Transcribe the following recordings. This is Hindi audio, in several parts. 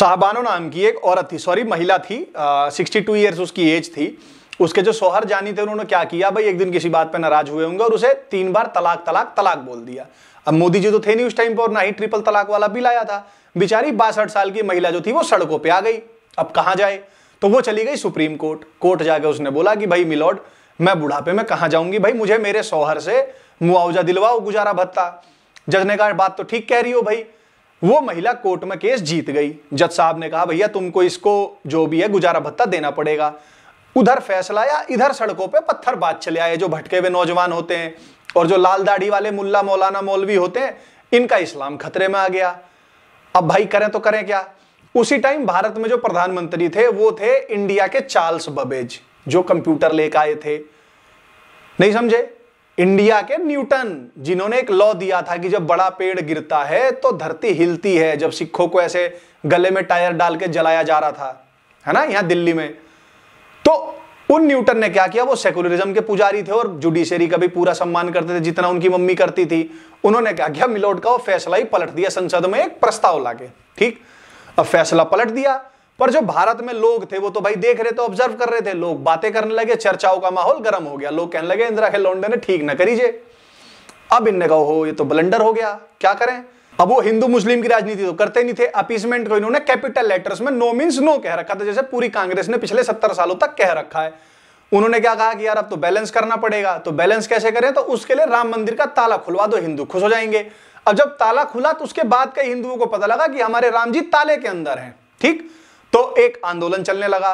शाहबानो नाम की एक औरत थी सॉरी महिला थी सिक्सटी टू ईयर्स उसकी एज थी उसके जो शोहर जानी थे उन्होंने क्या किया भाई एक दिन किसी बात पे नाराज हुए होंगे और उसे तीन बार तलाक तलाक तलाक बोल दिया अब मोदी जी तो थे नहीं उस टाइम पर और ना ही ट्रिपल तलाक वाला बिल आया था बेचारी बासठ साल की महिला जो थी वो सड़कों पर आ गई अब कहाँ जाए तो वो चली गई सुप्रीम कोर्ट कोर्ट जाकर उसने बोला कि भाई मिलोड मैं बुढ़ापे में कहाँ जाऊंगी भाई मुझे मेरे शौहर से मुआवजा दिलवाओ गुजारा भत्ता जज ने कहा बात तो ठीक कह रही हो भाई वो महिला कोर्ट में केस जीत गई जज साहब ने कहा भैया तुमको इसको जो भी है गुजारा भत्ता देना पड़ेगा उधर फैसला या इधर सड़कों पे पत्थरबाज चले आए जो भटके हुए नौजवान होते हैं और जो लाल दाढ़ी वाले मुल्ला मौलाना मौलवी होते हैं इनका इस्लाम खतरे में आ गया अब भाई करें तो करें क्या उसी टाइम भारत में जो प्रधानमंत्री थे वो थे इंडिया के चार्ल्स बबेज जो कंप्यूटर लेकर आए थे नहीं समझे इंडिया के न्यूटन जिन्होंने एक लॉ दिया था कि जब बड़ा पेड़ गिरता है तो धरती हिलती है जब सिखों को ऐसे गले में टायर डाल के जलाया जा रहा था है ना यहाँ दिल्ली में तो उन न्यूटन ने क्या किया वो सेकुलरिज्म के पुजारी थे और जुडिशरी का भी पूरा सम्मान करते थे जितना उनकी मम्मी करती थी उन्होंने क्या किया मिलोड का वो फैसला ही पलट दिया संसद में एक प्रस्ताव लाके ठीक अब फैसला पलट दिया पर जो भारत में लोग थे वो तो भाई देख रहे थे ऑब्जर्व कर रहे थे लोग बातें करने लगे चर्चाओं का माहौल गर्म हो गया लोग कहने लगे इंदिरा के लोंडे ने ठीक ना करीजे अब इनने कहा हो ये तो ब्लेंडर हो गया क्या करें अब वो हिंदू मुस्लिम की राजनीति तो करते नहीं थे अपीसमेंट को इन्होंने कैपिटल लेटर्स में नो मीन नो कह रखा था जैसे पूरी कांग्रेस ने पिछले सत्तर सालों तक कह रखा है उन्होंने क्या कहा कि यार अब तो बैलेंस करना पड़ेगा तो बैलेंस कैसे करें तो उसके लिए राम मंदिर का ताला खुलवा दो हिंदू खुश हो जाएंगे अब जब ताला खुला तो उसके बाद कई हिंदुओं को पता लगा कि हमारे राम जी ताले के अंदर हैं ठीक तो एक आंदोलन चलने लगा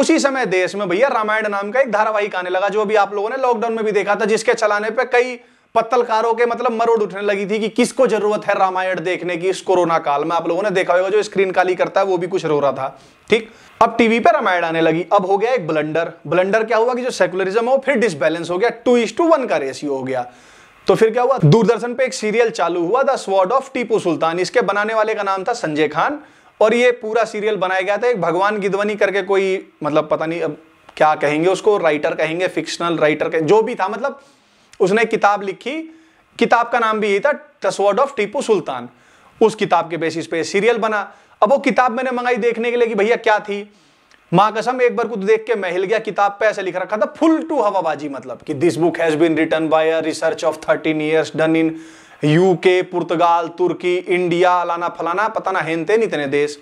उसी समय देश में भैया रामायण नाम का एक धारावाहिक आने लगा जो अभी आप लोगों ने लॉकडाउन में भी देखा था जिसके चलाने पर कई पत्तलकारों के मतलब मरोड़ उठने लगी थी कि किसको जरूरत है रामायण देखने की इस कोरोना काल में आप लोगों ने देखा होगा जो स्क्रीन काली करता है वो भी कुछ रो रहा था ठीक अब टीवी पर रामायण आने लगी अब हो गया एक ब्लंडर ब्लंडर क्या हुआ कि जो सेकुलरिज्म हो फिर डिसबैलेंस हो गया टू इस टू वन का रेशियो हो गया तो फिर क्या हुआ दूरदर्शन पे एक सीरियल चालू हुआ the sword of Tipu Sultan इसके बनाने वाले का नाम था संजय खान और ये पूरा सीरियल बनाया गया था एक भगवान गिदवनी करके कोई मतलब पता नहीं अब क्या कहेंगे उसको राइटर कहेंगे फिक्शनल राइटर कहेंगे जो भी था मतलब उसने किताब लिखी किताब का नाम भी यही था टसवर्ड ऑफ टीपू सुल्तान उस किताब के बेसिस पे सीरियल बना अब वो किताब मैंने मंगाई देखने के लिए कि भैया क्या थी माँ कसम एक बार कुछ देख के मैं हिल गया किताब पे ऐसे लिख रखा था फुल टू हवाबाजी मतलब कि this book has been written by a research of thirteen years done in UK Portugal Turkey India लाना फलाना पता ना हेनते नहीं इतने देश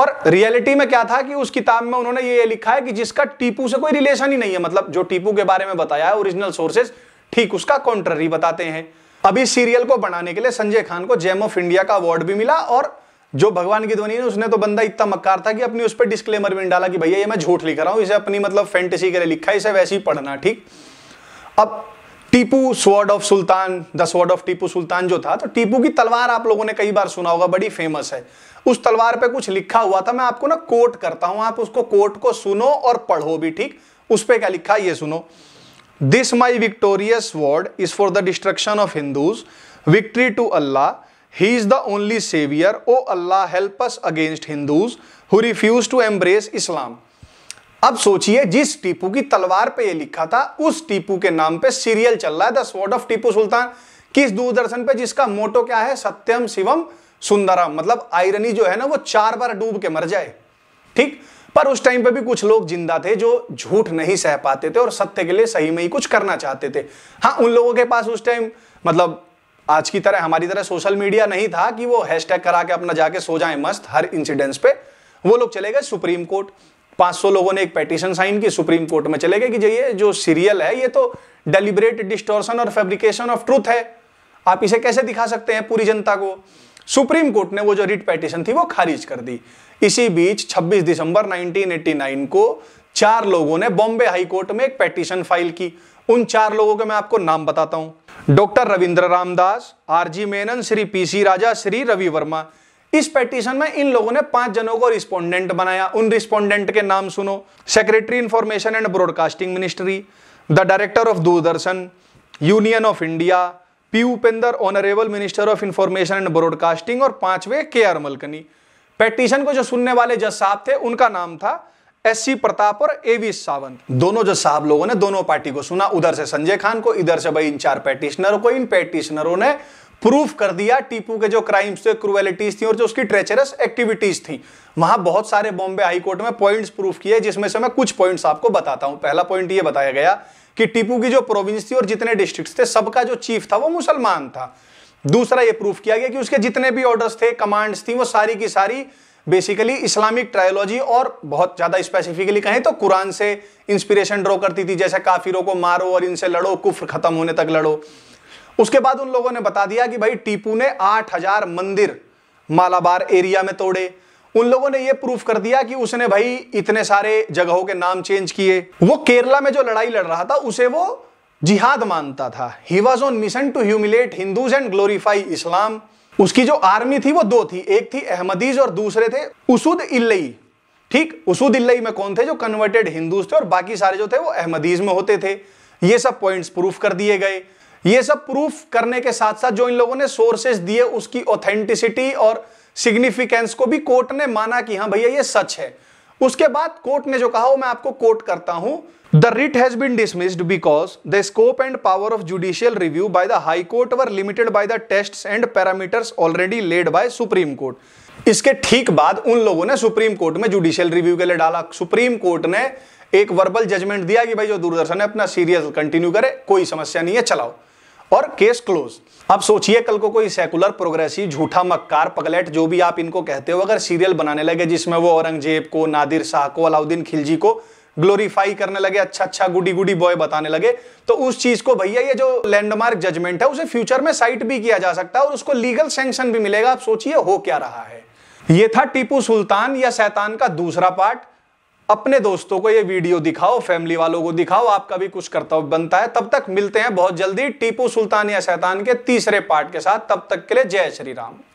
और रियलिटी में क्या था कि उस किताब में उन्होंने ये लिखा है कि जिसका टीपू से कोई रिलेशन ही नहीं है मतलब जो टीपू के बारे में बताया है ओरिजिनल सोर्सेज ठीक उसका कॉन्ट्ररी बताते हैं अभी सीरियल को बनाने के लिए संजय खान को जेम ऑफ इंडिया का अवार्ड भी मिला और जो भगवान की ध्वनि ने उसने तो बंदा इतना मक्कार था कि अपनी उस पर डिस्क्लेमर भी डाला कि भैया ये मैं झूठ लिख रहा हूँ इसे अपनी मतलब फैंटेसी के लिए लिखा है इसे वैसे ही पढ़ना ठीक अब Tipu sword of Sultan the sword of Tipu Sultan जो था तो टीपू की तलवार आप लोगों ने कई बार सुना होगा बड़ी फेमस है उस तलवार पे कुछ लिखा हुआ था मैं आपको ना कोट करता हूं आप उसको कोट को सुनो और पढ़ो भी ठीक उस पर क्या लिखा ये सुनो this my victorious word is for the destruction of Hindus victory to Allah he is the only saviour O Allah help us against Hindus who refuse to embrace Islam अब सोचिए जिस टीपू की तलवार पे ये लिखा था उस टीपू के नाम पे सीरियल चल रहा है the sword of Tipu Sultan किस दूरदर्शन पे जिसका मोटो क्या है सत्यम शिवम सुंदरम मतलब आयरनी जो है ना वो चार बार डूब के मर जाए ठीक पर उस टाइम पे भी कुछ लोग जिंदा थे जो झूठ नहीं सह पाते थे और सत्य के लिए सही में ही कुछ करना चाहते थे हाँ उन लोगों के पास उस टाइम मतलब आज की तरह हमारी तरह सोशल मीडिया नहीं था कि वो हैशटैग करा के अपना जाके सो जाए मस्त हर इंसिडेंस पे वो लोग चले गए सुप्रीम कोर्ट 500 लोगों ने एक पेटिशन साइन की सुप्रीम कोर्ट में चले गए कि ये जो सीरियल है ये तो डेलिबरेट डिस्टोर्सन और फेब्रिकेशन ऑफ ट्रूथ है आप इसे कैसे दिखा सकते हैं पूरी जनता को सुप्रीम कोर्ट ने वो जो रिट पेटिशन थी वो खारिज कर दी इसी बीच 26 दिसंबर 1989 को चार लोगों ने बॉम्बे हाई कोर्ट में एक पेटिशन फाइल की उन चार लोगों के मैं आपको नाम बताता हूं doctor Ravindra Ramdas R G Menon Shri P C Raja Shri Ravi Varma इस पेटिशन में इन लोगों ने पांच जनों को रिस्पोंडेंट बनाया उन रिस्पोंडेंट के नाम सुनो secretary information and broadcasting ministry the director of Doordarshan Union of India P Upendra honourable minister of information and broadcasting और पांचवे के आर मलकनी पेटिशन को जो सुनने वाले जज साहब थे उनका नाम था एस सी प्रताप और ए वी सावंत दोनों जज साहब लोगों ने दोनों पार्टी को सुना उधर से संजय खान को इधर से भाई इन चार पेटिशनरों को इन पेटिशनरों ने प्रूफ कर दिया टीपू के जो क्राइम्स थे क्रुएलिटीज थी और जो उसकी ट्रेचरस एक्टिविटीज थी वहां बहुत सारे बॉम्बे हाईकोर्ट में पॉइंट्स प्रूफ किए जिसमें से मैं कुछ पॉइंट्स आपको बताता हूं पहला पॉइंट ये बताया गया कि टीपू की जो प्रोविंस थी और जितने डिस्ट्रिक्ट थे सबका जो चीफ था वो मुसलमान था दूसरा ये प्रूफ किया गया कि उसके जितने भी ऑर्डर्स थे कमांड्स थी वो सारी की सारी बेसिकली इस्लामिक ट्रायोलॉजी और बहुत ज़्यादा स्पेसिफिकली कहें तो कुरान से इंस्पिरेशन ड्रॉ करती थी जैसे काफिरों को मारो और इनसे लड़ो कुफ्र खत्म होने तक लड़ो उसके बाद उन लोगों ने बता दिया कि भाई टीपू ने 8000 मंदिर मालाबार एरिया में तोड़े उन लोगों ने यह प्रूफ कर दिया कि उसने भाई इतने सारे जगहों के नाम चेंज किए वो केरला में जो लड़ाई लड़ रहा था उसे वो जिहाद मानता था he was on mission to humiliate Hindus and glorify Islam उसकी जो आर्मी थी वो दो थी एक थी अहमदीज और दूसरे थे उसूद इल्लई ठीक उसूद इल्लई में कौन थे जो कन्वर्टेड हिंदूज थे और बाकी सारे जो थे वो अहमदीज में होते थे ये सब पॉइंट्स प्रूफ कर दिए गए ये सब प्रूफ करने के साथ साथ जो इन लोगों ने सोर्सेस दिए उसकी ऑथेंटिसिटी और सिग्निफिकेंस को भी कोर्ट ने माना कि हाँ भैया ये सच है उसके बाद कोर्ट ने जो कहा वो मैं आपको कोर्ट करता हूं the writ has been dismissed because the scope and power of judicial review by the High Court were limited by the test and parameters already laid by Supreme Court इसके ठीक बाद उन लोगों ने सुप्रीम कोर्ट में जुडिशियल रिव्यू के लिए डाला सुप्रीम कोर्ट ने एक वर्बल जजमेंट दिया कि भाई जो दूरदर्शन है अपना सीरियल कंटिन्यू करे कोई समस्या नहीं है चलाओ और केस क्लोज अब सोचिए कल को कोई सेकुलर प्रोग्रेसिव झूठा मक्कार पगलेट जो भी आप इनको कहते हो अगर सीरियल बनाने लगे जिसमें वो औरंगजेब को नादिर शाह को अलाउद्दीन खिलजी को ग्लोरीफाई करने लगे अच्छा अच्छा गुडी गुडी बॉय बताने लगे तो उस चीज को भैया ये जो लैंडमार्क जजमेंट है उसे फ्यूचर में साइट भी किया जा सकता है और उसको लीगल सेंक्शन भी मिलेगा आप सोचिए हो क्या रहा है ये था टीपू सुल्तान या सैतान का दूसरा पार्ट अपने दोस्तों को ये वीडियो दिखाओ फैमिली वालों को दिखाओ आपका भी कुछ कर्तव्य बनता है तब तक मिलते हैं बहुत जल्दी टीपू सुल्तान या शैतान के तीसरे पार्ट के साथ तब तक के लिए जय श्री राम